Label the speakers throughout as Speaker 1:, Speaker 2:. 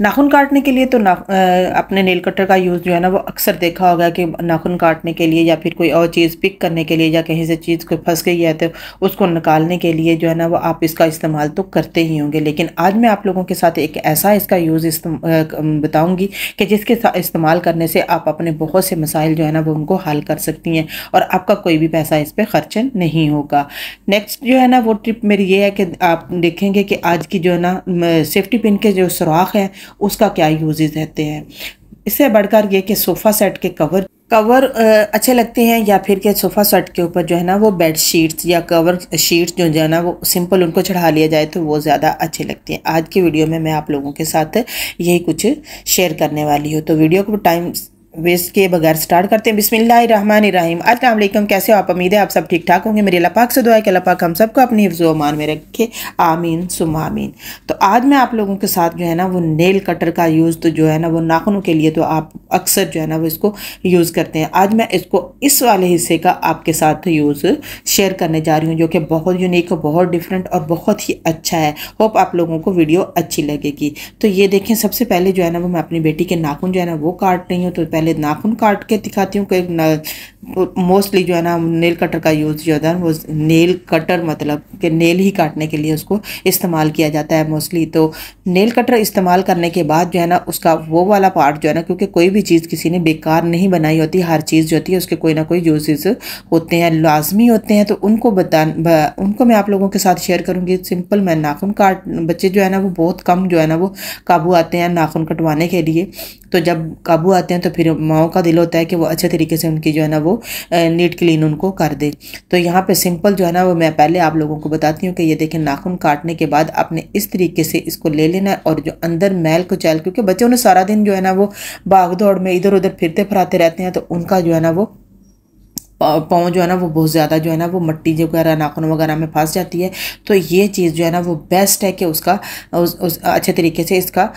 Speaker 1: नाखून काटने के लिए तो ना अपने नेल कटर का यूज़ जो है ना वो अक्सर देखा होगा कि नाखून काटने के लिए या फिर कोई और चीज़ पिक करने के लिए या कहीं से चीज़ कोई फंस गई है तो उसको निकालने के लिए जो है ना वो आप इसका इस्तेमाल तो करते ही होंगे लेकिन आज मैं आप लोगों के साथ एक ऐसा इसका यूज़ बताऊँगी कि जिसके इस्तेमाल करने से आप अपने बहुत से मसाइल जो है ना वो उनको हल कर सकती हैं और आपका कोई भी पैसा इस पर खर्च नहीं होगा नेक्स्ट जो है ना वो ट्रिप मेरी ये है कि आप देखेंगे कि आज की जो है ना सेफ्टी पिन के जो सुराख हैं उसका क्या यूजेज रहते हैं इससे बढ़कर ये कि सोफ़ा सेट के कवर कवर अच्छे लगते हैं या फिर के सोफ़ा सेट के ऊपर जो है ना वो बेड शीट्स या कवर शीट्स जो है ना वो सिंपल उनको चढ़ा लिया जाए तो वो ज़्यादा अच्छे लगते हैं आज की वीडियो में मैं आप लोगों के साथ यही कुछ शेयर करने वाली हूँ तो वीडियो को टाइम वेस्ट के बगैर स्टार्ट करते हैं बिसमीम अल्लाम कैसे हो आप उम्मीद है आप सब ठीक ठाक होंगे मेरे लपाक से दुआ के लपाक हम सबको अपनी हिफ्ज़ोमान में रखे आमीन सुम आमीन तो आज मैं आप लोगों के साथ जो है ना वो नेल कटर का यूज़ तो जो है ना वो नाखनों के लिए तो आप अक्सर जो है ना वो इसको यूज़ करते हैं आज मैं इसको इस वाले हिस्से का आपके साथ यूज़ शेयर करने जा रही हूँ जो कि बहुत यूनिक बहुत डिफरेंट और बहुत ही अच्छा है होप आप लोगों को वीडियो अच्छी लगेगी तो ये देखें सबसे पहले जो है ना वो मैं अपनी बेटी के नाखून जो है ना वो काट रही हूँ तो पहले नाखून काट के दिखाती हूँ कि मोस्टली जो है ना नेल कटर का यूज़ जो है वो नेल कटर मतलब कि नेल ही काटने के लिए उसको इस्तेमाल किया जाता है मोस्टली तो नेल कटर इस्तेमाल करने के बाद जो है ना उसका वो वाला पार्ट जो है ना क्योंकि कोई भी चीज़ किसी ने बेकार नहीं बनाई होती हर चीज़ जो होती है उसके कोई ना कोई यूजेस होते हैं लाजमी होते हैं तो उनको बता उनको मैं आप लोगों के साथ शेयर करूँगी सिंपल मैं नाखून काट बच्चे जो है ना वो बहुत कम जो है ना वो काबू आते हैं नाखून कटवाने के लिए तो जब काबू आते हैं तो फिर माओ का दिल होता है कि वो अच्छे तरीके से उनकी जो है ना वो नीट क्लीन उनको कर दे तो यहाँ पे सिंपल जो है ना वो मैं पहले आप लोगों को बताती हूँ कि ये देखें नाखून काटने के बाद आपने इस तरीके से इसको ले लेना है और जो अंदर मैल को चैल क्योंकि बच्चों ने सारा दिन जो है ना वो भाग दौड़ में इधर उधर फिरते फिराते रहते हैं तो उनका जो है ना वो पाँव जो है ना वो बहुत ज़्यादा जो है ना वो मट्टी वगैरह नाखून वगैरह में फंस जाती है तो ये चीज़ जो है ना वो बेस्ट है कि उसका उस, उस अच्छे तरीके से इसका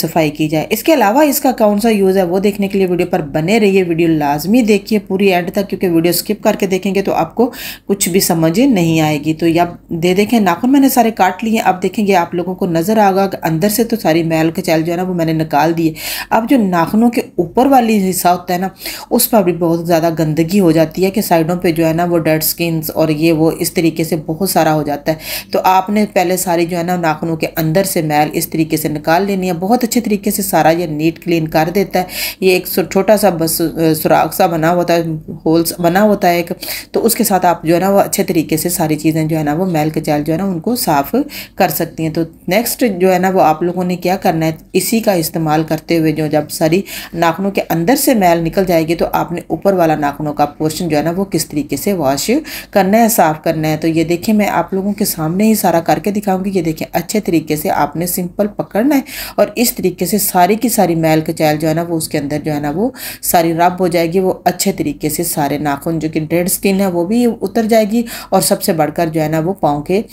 Speaker 1: सफाई की जाए इसके अलावा इसका कौन सा यूज़ है वो देखने के लिए वीडियो पर बने रहिए वीडियो लाजमी देखिए पूरी एंड तक क्योंकि वीडियो स्किप करके देखेंगे तो आपको कुछ भी समझ नहीं आएगी तो या दे देखें नाखून मैंने सारे काट लिए अब देखेंगे आप लोगों को नज़र आगा अंदर से तो सारी मैल कचैल जो है ना वो मैंने निकाल दिए अब जो नाखनों के ऊपर वाली हिस्सा होता है ना उस पर भी बहुत ज़्यादा गंदगी हो जाती जाती है कि साइडों पे जो है ना वो डेड स्किन्स और ये वो इस तरीके से बहुत सारा हो जाता है तो आपने पहले सारी जो है ना नाखनों के अंदर से मैल इस तरीके से निकाल लेनी है बहुत अच्छे तरीके से सारा ये नीट क्लीन कर देता है ये एक छोटा सा बस सुराख सा बना होता है होल्स बना होता है एक तो उसके साथ आप जो है ना वो अच्छे तरीके से सारी चीज़ें जो है ना वो मैल कचैल जो है ना उनको साफ़ कर सकती हैं तो नेक्स्ट जो है ना वो आप लोगों ने क्या करना है इसी का इस्तेमाल करते हुए जो जब सारी नाखनों के अंदर से मैल निकल जाएगी तो आपने ऊपर वाला नाखनों का पोर्शन बासन जो है ना वो किस तरीके से वॉश करना है साफ़ करना है तो ये देखिए मैं आप लोगों के सामने ही सारा करके दिखाऊंगी ये देखिए अच्छे तरीके से आपने सिंपल पकड़ना है और इस तरीके से सारी की सारी मैल कचैल जो है ना वो उसके अंदर जो है ना वो सारी रब हो जाएगी वो अच्छे तरीके से सारे नाखून जो कि डेड स्किन है वो भी उतर जाएगी और सबसे बढ़कर जो है ना वो पाँव के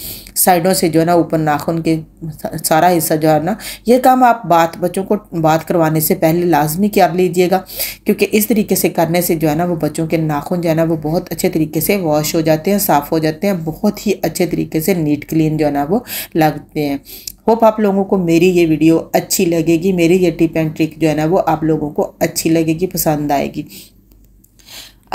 Speaker 1: साइडों से जो है ना ऊपर नाखून के सारा हिस्सा जो है ना ये काम आप बात बच्चों को बात करवाने से पहले लाजमी कर लीजिएगा क्योंकि इस तरीके से करने से जो है ना वो बच्चों के नाखून जो है ना वो बहुत अच्छे तरीके से वॉश हो जाते हैं साफ़ हो जाते हैं बहुत ही अच्छे तरीके से नीट क्लीन जो है ना वो लगते हैं होप आप लोगों को मेरी ये वीडियो अच्छी लगेगी मेरी ये टिप एंड ट्रिक जो है ना वो आप लोगों को अच्छी लगेगी पसंद आएगी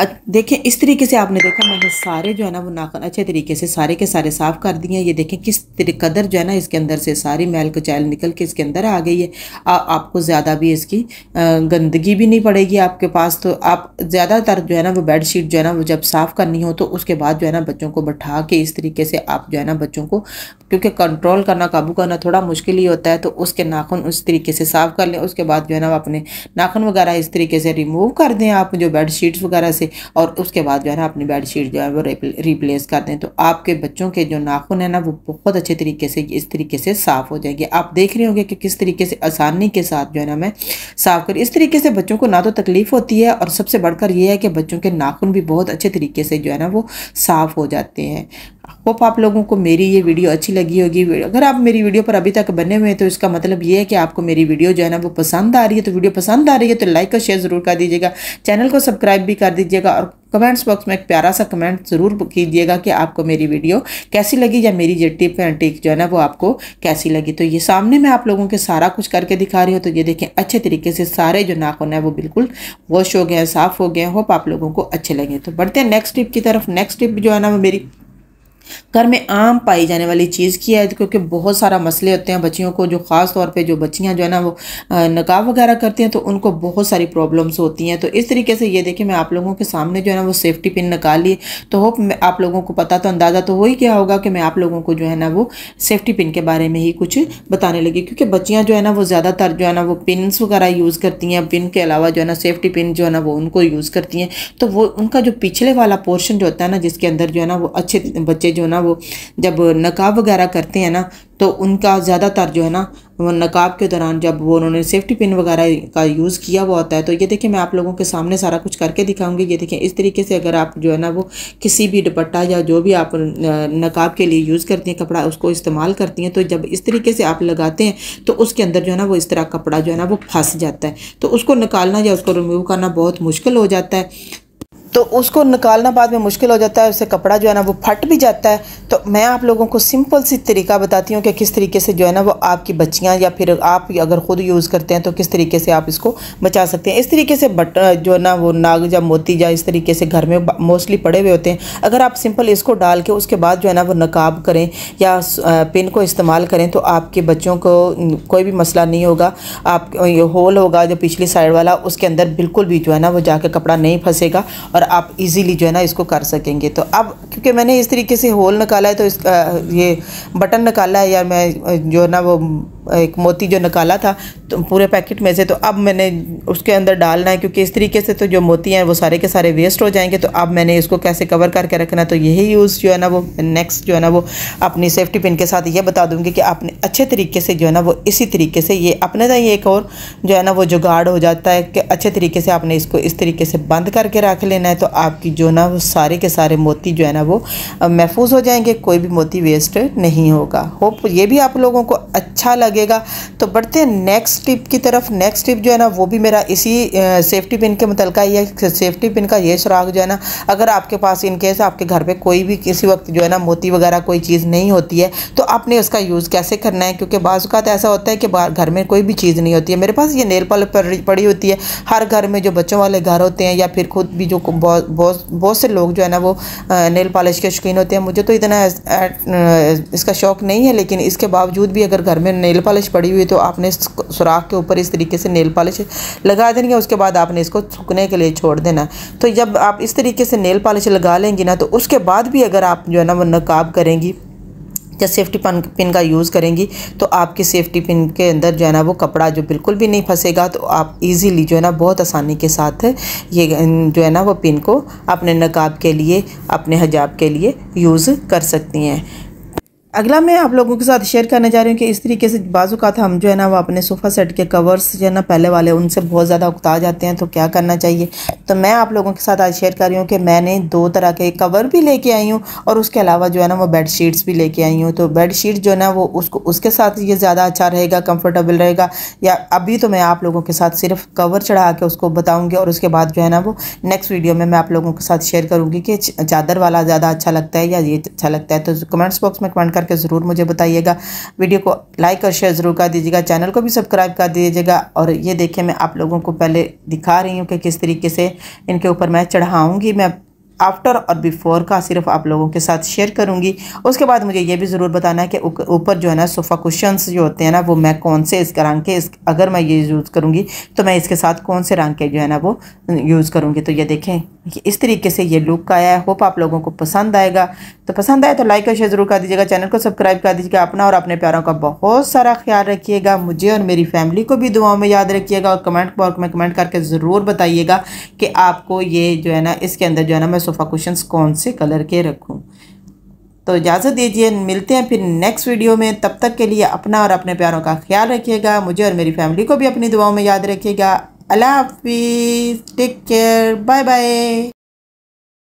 Speaker 1: देखें इस तरीके से आपने देखा मैंने सारे जो है ना वो नाखन अच्छे तरीके से सारे के सारे साफ़ कर दिए हैं ये देखें किस कदर जो है ना इसके अंदर से सारी मैल कचैल निकल के इसके अंदर आ गई है आ, आपको ज़्यादा भी इसकी गंदगी भी नहीं पड़ेगी आपके पास तो आप ज़्यादातर जो है ना वो बेड शीट जो है ना वो जब साफ़ करनी हो तो उसके बाद जो है ना बच्चों को बैठा के इस तरीके से आप जो है ना बच्चों को क्योंकि कंट्रोल करना काबू करना थोड़ा मुश्किल ही होता है तो उसके नाखन उस तरीके से साफ़ कर लें उसके बाद जो है ना अपने नाखन वगैरह इस तरीके से रिमूव कर दें आप जो बेड शीट्स वगैरह से से और उसके बाद जो है ना अपनी बेडशीट जो है वो रिप्लेस कर दें तो आपके बच्चों के जो नाखून है ना वो बहुत अच्छे तरीके से इस तरीके से साफ़ हो जाएंगे आप देख रहे होंगे कि किस तरीके से आसानी के साथ जो है ना मैं साफ़ कर इस तरीके से बच्चों को ना तो तकलीफ़ होती है और सबसे बढ़कर ये है कि बच्चों के नाखून भी बहुत अच्छे तरीके से जो है ना वो साफ़ हो जाते हैं होप आप लोगों को मेरी ये वीडियो अच्छी लगी होगी अगर आप मेरी वीडियो पर अभी तक बने हुए हैं तो इसका मतलब ये है कि आपको मेरी वीडियो जो है ना वो पसंद आ रही है तो वीडियो पसंद आ रही है तो लाइक और शेयर ज़रूर कर दीजिएगा चैनल को सब्सक्राइब भी कर दीजिएगा और कमेंट्स बॉक्स में एक प्यारा सा कमेंट ज़रूर कीजिएगा कि आपको मेरी वीडियो कैसी लगी या मेरी ये टिप एंड टिक जो है ना वो आपको कैसी लगी तो ये सामने मैं आप लोगों के सारा कुछ करके दिखा रही हूँ तो ये देखें अच्छे तरीके से सारे जो नाखून है वो बिल्कुल वॉश हो गए हैं साफ़ हो गए हैं होप आप लोगों को अच्छे लगे तो बढ़ते हैं नेक्स्ट टिप की तरफ नेक्स्ट टिप जो है ना वो मेरी घर में आम पाई जाने वाली चीज़ की है क्योंकि बहुत सारा मसले होते हैं बच्चियों को जो ख़ास तौर पे जो बच्चियां जो है ना वो नकाब वगैरह करती हैं तो उनको बहुत सारी प्रॉब्लम्स होती हैं तो इस तरीके से ये देखिए मैं आप लोगों के सामने जो है ना वो सेफ्टी पिन निकाली तो होप आप लोगों को पता तो अंदाज़ा तो हो ही होगा कि मैं आप लोगों को जो है ना वो सेफ्टी पिन के बारे में ही कुछ बताने लगी क्योंकि बच्चियाँ जो है ना वो ज़्यादातर जो है ना वो पिन वगैरह यूज़ करती हैं पिन के अलावा जो है ना सेफ्टी पिन जो है ना वो उनको यूज़ करती हैं तो वो उनका जो पिछले वाला पोर्शन जो होता है ना जिसके अंदर जो है ना वो अच्छे बच्चे बच्चे जो ना वो जब नकाब वगैरह करते हैं ना तो उनका ज़्यादातर जो है ना वो नकाब के दौरान जब वो उन्होंने सेफ्टी पिन वगैरह का यूज़ किया हुआ होता है तो ये देखिए मैं आप लोगों के सामने सारा कुछ करके दिखाऊंगी ये देखिए इस तरीके से अगर आप जो है ना वो किसी भी दुपट्टा या जो भी आप नकाब के लिए यूज़ करती हैं कपड़ा उसको इस्तेमाल करती हैं तो जब इस तरीके से आप लगाते हैं तो उसके अंदर जो है ना वो इस तरह कपड़ा जो है ना वो फंस जाता है तो उसको निकालना या उसको रिमूव करना बहुत मुश्किल हो जाता है तो उसको निकालना बाद में मुश्किल हो जाता है उससे कपड़ा जो है ना वो फट भी जाता है तो मैं आप लोगों को सिंपल सी तरीका बताती हूँ कि किस तरीके से जो है ना वो आपकी बच्चियाँ या फिर आप अगर ख़ुद यूज़ करते हैं तो किस तरीके से आप इसको बचा सकते हैं इस तरीके से बट जो है ना वो नाग या मोती या इस तरीके से घर में मोस्टली पड़े हुए होते हैं अगर आप सिंपल इसको डाल के उसके बाद जो है ना वो नकाब करें या पिन को इस्तेमाल करें तो आपके बच्चों को कोई भी मसला नहीं होगा आप होल होगा जो पिछली साइड वाला उसके अंदर बिल्कुल भी जो है ना वो जाके कपड़ा नहीं फंसेगा और आप इजीली जो है ना इसको कर सकेंगे तो अब क्योंकि मैंने इस तरीके से होल निकाला है तो इसका ये बटन निकाला है या मैं जो है ना वो एक मोती जो निकाला था तो पूरे पैकेट में से तो अब मैंने उसके अंदर डालना है क्योंकि इस तरीके से तो जो मोती हैं वो सारे के सारे वेस्ट हो जाएंगे तो अब मैंने इसको कैसे कवर करके रखना तो यही यूज़ जो है ना वो नेक्स्ट जो है ना वो अपनी सेफ्टी पिन के साथ ये बता दूँगी कि आपने अच्छे तरीके से जो है ना वो इसी तरीके से ये अपने ही एक और जो है ना वो जुगाड़ हो जाता है कि अच्छे तरीके से आपने इसको इस तरीके से बंद करके रख लेना है तो आपकी जो ना वो सारे के सारे मोती जो है ना वो महफूज हो जाएंगे कोई भी मोती वेस्ट नहीं होगा होप ये भी आप लोगों को अच्छा लगे लगेगा तो बढ़ते हैं नेक्स्ट टिप की तरफ नेक्स्ट टिप जो है ना वो भी मेरा इसी सेफ्टी पिन के मुतल ही है सेफ्टी पिन का ये सुराग जो है ना अगर आपके पास इन केस आपके घर पर कोई भी किसी वक्त जो है ना मोती वगैरह कोई चीज़ नहीं होती है तो आपने उसका यूज़ कैसे करना है क्योंकि बाजूकात ऐसा होता है कि घर में कोई भी चीज़ नहीं होती है मेरे पास ये नेल पल पड़ी होती है हर घर में जो बच्चों वाले घर होते हैं या फिर खुद भी जो बहुत बहुत से लोग जो है ना वो नेल पॉलिश के शौकीन होते हैं मुझे तो इतना इसका शौक नहीं है लेकिन इसके बावजूद भी अगर घर में नेल नेल पॉलिश पड़ी हुई तो आपने सुराख के ऊपर इस तरीके से नेल पॉलिश लगा देनी है उसके बाद आपने इसको सूखने के लिए छोड़ देना तो जब आप इस तरीके से नेल पॉलिश लगा लेंगी ना तो उसके बाद भी अगर आप जो है ना वो नकाब करेंगी या सेफ्टी पिन पिन का यूज़ करेंगी तो आपकी सेफ्टी पिन के अंदर जो है ना वो कपड़ा जो बिल्कुल भी नहीं फंसेगा तो आप इजीली जो है ना बहुत आसानी के साथ ये जो है ना वो पिन को अपने नकाब के लिए अपने हजाब के लिए यूज़ कर सकती हैं अगला मैं आप लोगों के साथ शेयर करने जा रही हूँ कि इस तरीके से था हम जो है ना वो अपने सोफ़ा सेट के कवर्स जो है ना पहले वाले उनसे बहुत ज़्यादा उकता जाते हैं तो क्या करना चाहिए तो मैं आप लोगों के साथ आज शेयर कर रही हूँ कि मैंने दो तरह के कवर भी लेके आई हूँ और उसके अलावा जो है ना वो बेड शीट्स भी लेके आई हूँ तो बेड शीट जो है ना वो उसको उसके साथ ये ज़्यादा अच्छा रहेगा कम्फर्टेबल रहेगा या अभी तो मैं आप लोगों के साथ सिर्फ कवर चढ़ा के उसको बताऊँगी और उसके बाद जो है ना वो नेक्स्ट वीडियो में मैं आप लोगों के साथ शेयर करूँगी कि चादर वाला ज़्यादा अच्छा लगता है या ये अच्छा लगता है तो कमेंट्स बॉक्स में कमेंट कर करके ज़रूर मुझे बताइएगा वीडियो को लाइक और शेयर ज़रूर कर दीजिएगा चैनल को भी सब्सक्राइब कर दीजिएगा और ये देखिए मैं आप लोगों को पहले दिखा रही हूँ कि किस तरीके से इनके ऊपर मैं चढ़ाऊँगी मैं आफ्टर और बिफोर का सिर्फ आप लोगों के साथ शेयर करूंगी उसके बाद मुझे ये भी ज़रूर बताना है कि ऊपर जो है ना सोफ़ा कुशंस जो होते हैं ना वो मैं कौन से इस रंग के इस अगर मैं ये यूज़ करूंगी तो मैं इसके साथ कौन से रंग के जो है ना वो यूज़ करूँगी तो ये देखें इस तरीके से ये लुक आया है होप आप लोगों को पसंद आएगा तो पसंद आए तो लाइक और शेयर ज़रूर कर दीजिएगा चैनल को सब्सक्राइब कर दीजिएगा अपना और अपने प्यारों का बहुत सारा ख्याल रखिएगा मुझे और मेरी फैमिली को भी दुआओं में याद रखिएगा और कमेंट बॉक्स में कमेंट करके ज़रूर बताइएगा कि आपको ये जो है ना इसके अंदर जो है ना मैं सोफ़ा क्वेश्चन कौन से कलर के रखूँ तो इजाज़त दीजिए मिलते हैं फिर नेक्स्ट वीडियो में तब तक के लिए अपना और अपने प्यारों का ख्याल रखिएगा मुझे और मेरी फैमिली को भी अपनी दुआओं में याद रखिएगा अल्लाह हाफिज़ टेक केयर बाय बाय